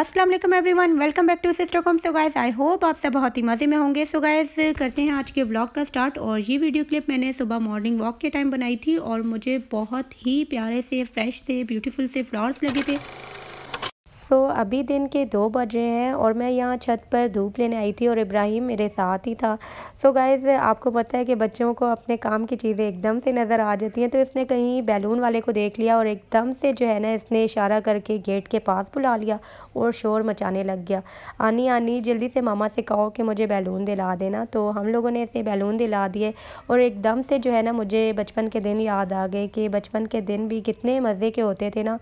अस्सलाम वालेकुम everyone welcome back to sister com so guys I hope आप सब बहुत ही मज़े में होंगे सो गाइस करते हैं आज के व्लॉग का स्टार्ट और ये वीडियो क्लिप मैंने सुबह मॉर्निंग वॉक के टाइम बनाई थी और मुझे बहुत ही प्यारे से फ्रेश से ब्यूटीफुल से फ्लावर्स लगे थे सो so, अभी दिन के दो बज रहे हैं और मैं यहाँ छत पर धूप लेने आई थी और इब्राहिम मेरे साथ ही था सो so, गाइज़ आपको पता है कि बच्चों को अपने काम की चीज़ें एकदम से नज़र आ जाती हैं तो इसने कहीं बैलून वाले को देख लिया और एकदम से जो है ना इसने इशारा करके गेट के पास बुला लिया और शोर मचाने लग गया आनी आनी जल्दी से मामा से कहो कि मुझे बैलून दिला देना तो हम लोगों ने इसे बैलून दिला दिए और एकदम से जो है ना मुझे बचपन के दिन याद आ गए कि बचपन के दिन भी कितने मज़े के होते थे ना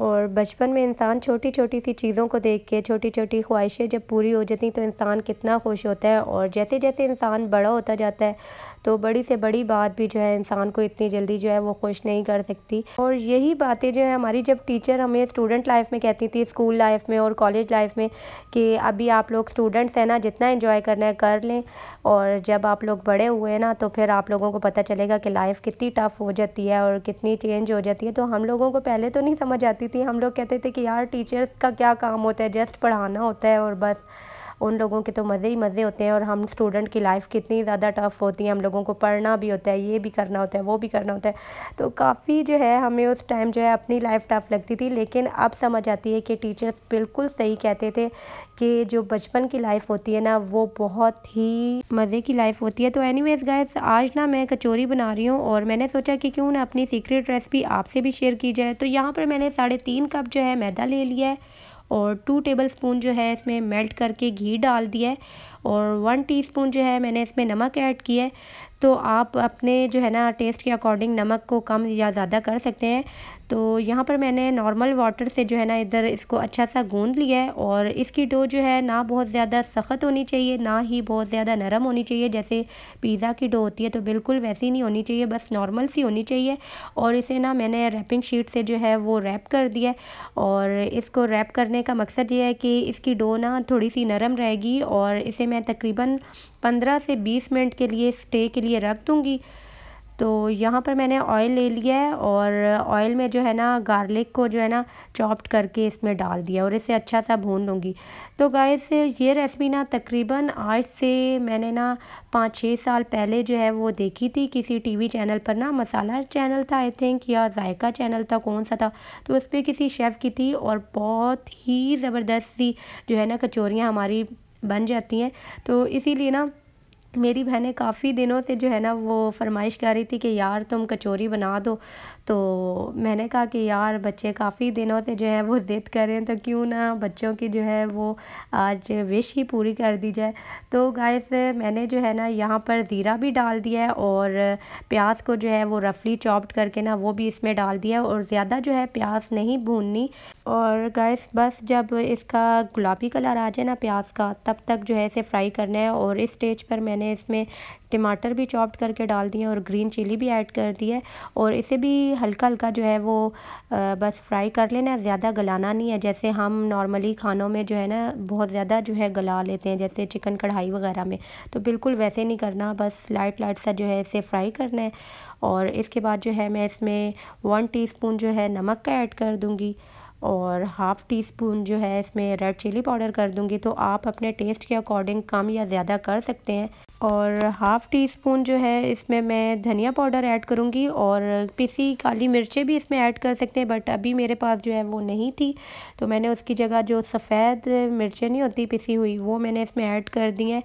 और बचपन में इंसान छोटी छोटी सी चीज़ों को देख के छोटी छोटी ख्वाहिशें जब पूरी हो जाती तो इंसान कितना खुश होता है और जैसे जैसे इंसान बड़ा होता जाता है तो बड़ी से बड़ी बात भी जो है इंसान को इतनी जल्दी जो है वो खुश नहीं कर सकती और यही बातें जो है हमारी जब टीचर हमें स्टूडेंट लाइफ में कहती थी स्कूल लाइफ में और कॉलेज लाइफ में कि अभी आप लोग स्टूडेंट्स हैं ना जितना इन्जॉय करना है कर लें और जब आप लोग बड़े हुए हैं ना तो फिर आप लोगों को पता चलेगा कि लाइफ कितनी टफ़ हो जाती है और कितनी चेंज हो जाती है तो हम लोगों को पहले तो नहीं समझ आती होती थी हम लोग कहते थे कि यार टीचर्स का क्या काम होता है जस्ट पढ़ाना होता है और बस उन लोगों के तो मज़े ही मज़े होते हैं और हम स्टूडेंट की लाइफ कितनी ज़्यादा टफ़ होती है हम लोगों को पढ़ना भी होता है ये भी करना होता है वो भी करना होता है तो काफ़ी जो है हमें उस टाइम जो है अपनी लाइफ टफ़ लगती थी लेकिन अब समझ आती है कि टीचर्स बिल्कुल सही कहते थे कि जो बचपन की लाइफ होती है ना वो बहुत ही मज़े की लाइफ होती है तो एनी वेज़ आज ना मैं कचोरी बना रही हूँ और मैंने सोचा कि क्यों ना अपनी सीक्रेट रेसिपी आपसे भी शेयर की जाए तो यहाँ पर मैंने साढ़े तीन कप जो है मैदा ले लिया है और टू टेबल स्पून जो है इसमें मेल्ट करके घी डाल दिया है और वन टीस्पून जो है मैंने इसमें नमक ऐड किया है तो आप अपने जो है ना टेस्ट के अकॉर्डिंग नमक को कम या ज़्यादा कर सकते हैं तो यहाँ पर मैंने नॉर्मल वाटर से जो है ना इधर इसको अच्छा सा गूंद लिया है और इसकी डो जो है ना बहुत ज़्यादा सख्त होनी चाहिए ना ही बहुत ज़्यादा नरम होनी चाहिए जैसे पिज़्ज़ा की डो होती है तो बिल्कुल वैसी नहीं होनी चाहिए बस नॉर्मल सी होनी चाहिए और इसे ना मैंने रैपिंग शीट से जो है वो रैप कर दिया और इसको रैप करने का मकसद ये है कि इसकी डो ना थोड़ी सी नरम रहेगी और इसे मैं तकरीबन पंद्रह से बीस मिनट के लिए स्टे के लिए रख दूँगी तो यहाँ पर मैंने ऑयल ले लिया है और ऑयल में जो है ना गार्लिक को जो है ना चॉप्ड करके इसमें डाल दिया और इसे अच्छा सा भून लूँगी तो गाइस ये रेसिपी ना तकरीबन आज से मैंने ना पाँच छः साल पहले जो है वो देखी थी किसी टीवी चैनल पर ना मसाला चैनल था आई थिंक या जायका चैनल था कौन सा था तो उस पर किसी शेफ़ की थी और बहुत ही ज़बरदस्त सी जो है ना कचोरियाँ हमारी बन जाती हैं तो इसीलिए ना मेरी बहनें काफ़ी दिनों से जो है ना वो फरमाइश कर रही थी कि यार तुम कचौरी बना दो तो मैंने कहा कि यार बच्चे काफ़ी दिनों से जो है वो ज़िद कर रहे हैं तो क्यों ना बच्चों की जो है वो आज विश ही पूरी कर दी जाए तो गाइस मैंने जो है ना यहाँ पर ज़ीरा भी डाल दिया है और प्याज को जो है वो रफली चॉप्ड करके ना वो भी इसमें डाल दिया और ज़्यादा जो है प्याज नहीं भूननी और गैस बस जब इसका गुलाबी कलर आ जाए ना प्याज का तब तक जो है इसे फ्राई करना है और इस स्टेज पर मैंने मैंने इसमें टमाटर भी चॉप्ड करके डाल दिए और ग्रीन चिली भी ऐड कर दी है और इसे भी हल्का हल्का जो है वो बस फ्राई कर लेना है ज़्यादा गलाना नहीं है जैसे हम नॉर्मली खानों में जो है ना बहुत ज़्यादा जो है गला लेते हैं जैसे चिकन कढ़ाई वगैरह में तो बिल्कुल वैसे नहीं करना बस लाइट लाइट सा जो है इसे फ्राई करना है और इसके बाद जो है मैं इसमें वन टी जो है नमक का ऐड कर दूँगी और हाफ़ टी स्पून जो है इसमें रेड चिली पाउडर कर दूँगी तो आप अपने टेस्ट के अकॉर्डिंग कम या ज़्यादा कर सकते हैं और हाफ़ टी स्पून जो है इसमें मैं धनिया पाउडर ऐड करूँगी और पिसी काली मिर्चें भी इसमें ऐड कर सकते हैं बट अभी मेरे पास जो है वो नहीं थी तो मैंने उसकी जगह जो सफ़ेद मिर्चें नहीं होती पिसी हुई वो मैंने इसमें ऐड कर दी हैं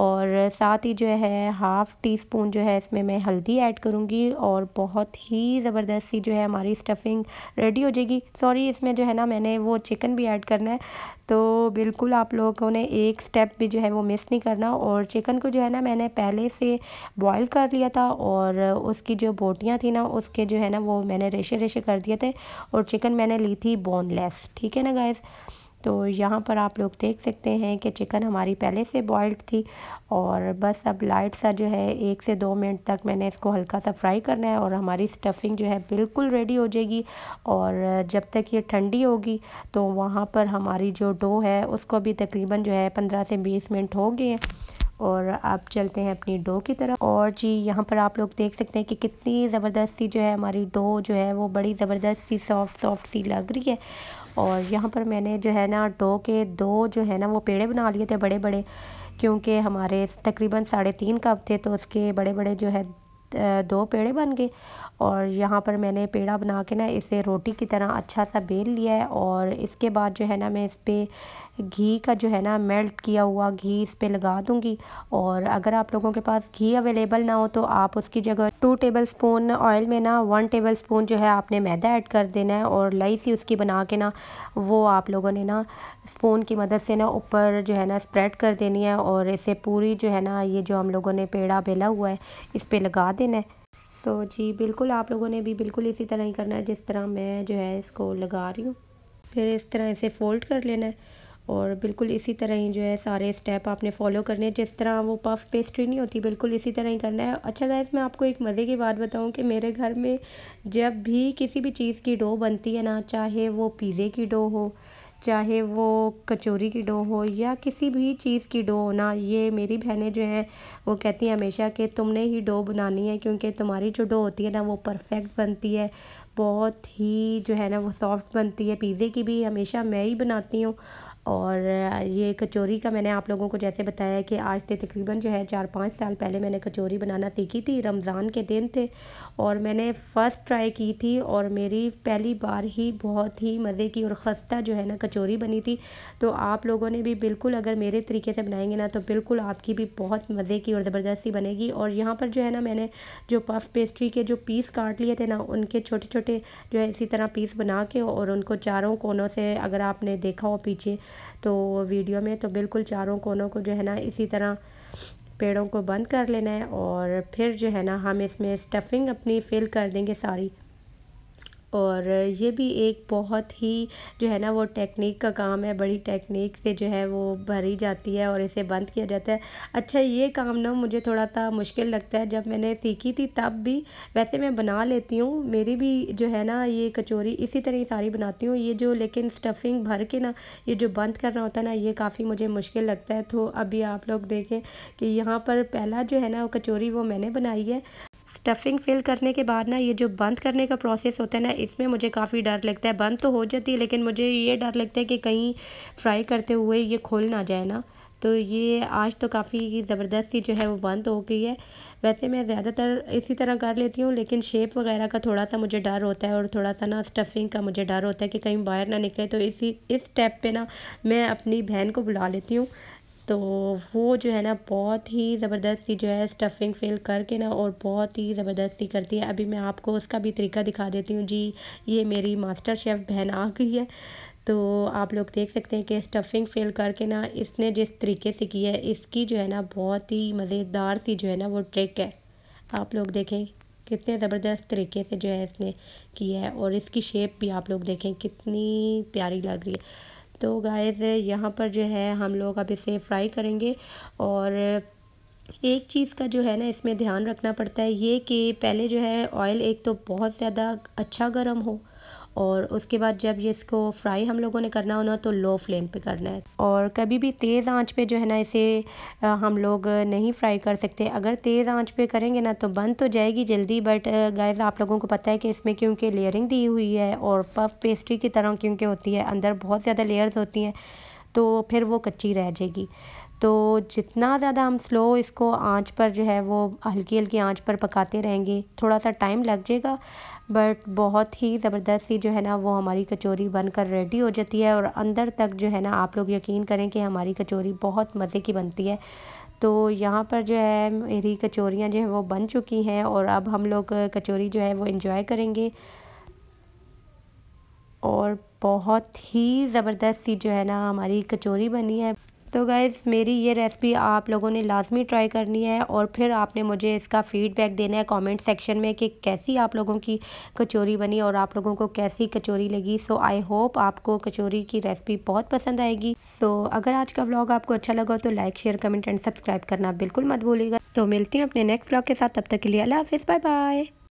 और साथ ही जो है हाफ़ टी स्पून जो है इसमें मैं हल्दी ऐड करूँगी और बहुत ही ज़बरदस्त सी जो है हमारी स्टफिंग रेडी हो जाएगी सॉरी इसमें जो है ना मैंने वो चिकन भी ऐड करना है तो बिल्कुल आप लोगों ने एक स्टेप भी जो है वो मिस नहीं करना और चिकन को जो है ना ना मैंने पहले से बॉईल कर लिया था और उसकी जो बोटियाँ थी ना उसके जो है ना वो मैंने रेशे रेशे कर दिए थे और चिकन मैंने ली थी बोनलेस ठीक है ना गैस तो यहाँ पर आप लोग देख सकते हैं कि चिकन हमारी पहले से बॉयल्ड थी और बस अब लाइट सा जो है एक से दो मिनट तक मैंने इसको हल्का सा फ्राई करना है और हमारी स्टफिंग जो है बिल्कुल रेडी हो जाएगी और जब तक ये ठंडी होगी तो वहाँ पर हमारी जो डो है उसको भी तकरीबन जो है पंद्रह से बीस मिनट हो गए हैं और आप चलते हैं अपनी डो की तरफ और जी यहाँ पर आप लोग देख सकते हैं कि कितनी ज़बरदस्त सी जो है हमारी डो जो है वो बड़ी ज़बरदस्त सी सॉफ्ट सॉफ्ट सी लग रही है और यहाँ पर मैंने जो है ना डो के दो जो है ना वो पेड़े बना लिए थे बड़े बड़े क्योंकि हमारे तकरीबन साढ़े तीन कप थे तो उसके बड़े बड़े जो है दो पेड़े बन गए और यहाँ पर मैंने पेड़ा बना के ना इसे रोटी की तरह अच्छा सा बेल लिया है और इसके बाद जो है ना मैं इस पर घी का जो है ना मेल्ट किया हुआ घी इस पर लगा दूँगी और अगर आप लोगों के पास घी अवेलेबल ना हो तो आप उसकी जगह टू टेबल स्पून ऑयल में ना वन टेबल स्पून जो है आपने मैदा ऐड कर देना है और लई सी उसकी बना के ना वो आप लोगों ने ना स्पून की मदद से ना ऊपर जो है ना स्प्रेड कर देनी है और इसे पूरी जो है ना ये जो हम लोगों ने पेड़ा बेला हुआ है इस पर लगा देना है सो जी बिल्कुल आप लोगों ने भी बिल्कुल इसी तरह ही करना है जिस तरह मैं जो है इसको लगा रही हूँ फिर इस तरह इसे फ़ोल्ड कर लेना है और बिल्कुल इसी तरह ही जो है सारे स्टेप आपने फॉलो करने जिस तरह वो पफ पेस्ट्री नहीं होती बिल्कुल इसी तरह ही करना है अच्छा गाइस मैं आपको एक मज़े की बात बताऊं कि मेरे घर में जब भी किसी भी चीज़ की डो बनती है ना चाहे वो पिज़्ज़े की डो हो चाहे वो कचौरी की डो हो या किसी भी चीज़ की डो हो ना ये मेरी बहनें जो हैं वो कहती हैं हमेशा कि तुमने ही डो बनानी है क्योंकि तुम्हारी जो डो होती है ना वो परफेक्ट बनती है बहुत ही जो है ना वो सॉफ्ट बनती है पिज़्ज़े की भी हमेशा मैं ही बनाती हूँ और ये कचौरी का मैंने आप लोगों को जैसे बताया कि आज से तकरीबन जो है चार पाँच साल पहले मैंने कचौरी बनाना सीखी थी रमज़ान के दिन थे और मैंने फ़र्स्ट ट्राई की थी और मेरी पहली बार ही बहुत ही मज़े की और ख़स्ता जो है ना कचौरी बनी थी तो आप लोगों ने भी बिल्कुल अगर मेरे तरीके से बनाएंगे ना तो बिल्कुल आपकी भी बहुत मज़े की और ज़बरदस्ती बनेगी और यहाँ पर जो है ना मैंने जो पफ पेस्ट्री के जो पीस काट लिए थे ना उनके छोटे छोटे जो है इसी तरह पीस बना के और उनको चारों कोनों से अगर आपने देखा हो पीछे तो वीडियो में तो बिल्कुल चारों कोनों को जो है ना इसी तरह पेड़ों को बंद कर लेना है और फिर जो है ना हम इसमें स्टफिंग अपनी फिल कर देंगे सारी और ये भी एक बहुत ही जो है ना वो टेक्निक का काम है बड़ी टेक्निक से जो है वो भरी जाती है और इसे बंद किया जाता है अच्छा ये काम ना मुझे थोड़ा सा मुश्किल लगता है जब मैंने सीखी थी तब भी वैसे मैं बना लेती हूँ मेरी भी जो है ना ये कचोरी इसी तरह सारी बनाती हूँ ये जो लेकिन स्टफिंग भर के ना ये जो बंद करना होता है ना ये काफ़ी मुझे मुश्किल लगता है तो अभी आप लोग देखें कि यहाँ पर पहला जो है ना वो कचोरी वो मैंने बनाई है स्टफिंग फिल करने के बाद ना ये जो बंद करने का प्रोसेस होता है ना इसमें मुझे काफ़ी डर लगता है बंद तो हो जाती है लेकिन मुझे ये डर लगता है कि कहीं फ्राई करते हुए ये खोल ना जाए ना तो ये आज तो काफ़ी ज़बरदस्ती जो है वो बंद हो गई है वैसे मैं ज़्यादातर इसी तरह कर लेती हूँ लेकिन शेप वगैरह का थोड़ा सा मुझे डर होता है और थोड़ा सा ना स्टफिंग का मुझे डर होता है कि कहीं बाहर ना निकले तो इसी इस स्टेप पे ना मैं अपनी बहन को बुला लेती हूँ तो वो जो है ना बहुत ही ज़बरदस्ती जो है स्टफ़िंग फिल करके ना और बहुत ही ज़बरदस्ती करती है अभी मैं आपको उसका भी तरीका दिखा देती हूँ जी ये मेरी मास्टर शेफ़ बहन आ गई है तो आप लोग देख सकते हैं कि स्टफ़िंग फिल करके ना इसने जिस तरीके से की है इसकी जो है ना बहुत ही मज़ेदार सी जो है ना वो ट्रिक है आप लोग देखें कितने ज़बरदस्त तरीके से जो है इसने किया है और इसकी शेप भी आप लोग देखें कितनी प्यारी लग रही है तो गायज यहाँ पर जो है हम लोग अब इसे फ्राई करेंगे और एक चीज़ का जो है ना इसमें ध्यान रखना पड़ता है ये कि पहले जो है ऑयल एक तो बहुत ज़्यादा अच्छा गर्म हो और उसके बाद जब ये इसको फ्राई हम लोगों ने करना हो ना तो लो फ्लेम पे करना है और कभी भी तेज़ आंच पे जो है ना इसे हम लोग नहीं फ्राई कर सकते अगर तेज़ आंच पे करेंगे ना तो बंद तो जाएगी जल्दी बट गैस आप लोगों को पता है कि इसमें क्योंकि लेयरिंग दी हुई है और पफ पेस्ट्री की तरह क्योंकि होती है अंदर बहुत ज़्यादा लेयर्स होती हैं तो फिर वो कच्ची रह जाएगी तो जितना ज़्यादा हम स्लो इसको आंच पर जो है वो हल्की हल्की आंच पर पकाते रहेंगे थोड़ा सा टाइम लग जाएगा बट बहुत ही ज़बरदस्त ही जो है ना वो हमारी कचौरी बनकर रेडी हो जाती है और अंदर तक जो है ना आप लोग यकीन करें कि हमारी कचौरी बहुत मज़े की बनती है तो यहाँ पर जो है मेरी कचौरियाँ जो है वो बन चुकी हैं और अब हम लोग कचौरी जो है वो इन्जॉय करेंगे और बहुत ही ज़बरदस्त सी जो है ना हमारी कचौरी बनी है तो गाइज़ मेरी ये रेसिपी आप लोगों ने लाजमी ट्राई करनी है और फिर आपने मुझे इसका फ़ीडबैक देना है कमेंट सेक्शन में कि कैसी आप लोगों की कचौरी बनी और आप लोगों को कैसी कचौरी लगी सो आई होप आपको कचौरी की रेसिपी बहुत पसंद आएगी सो अगर आज का व्लॉग आपको अच्छा लगा तो like share comment and subscribe करना बिल्कुल मत भूलिएगा तो मिलती हूँ अपने नेक्स्ट व्लॉग के साथ तब तक के लिए अला हाफिज़ बाय बाय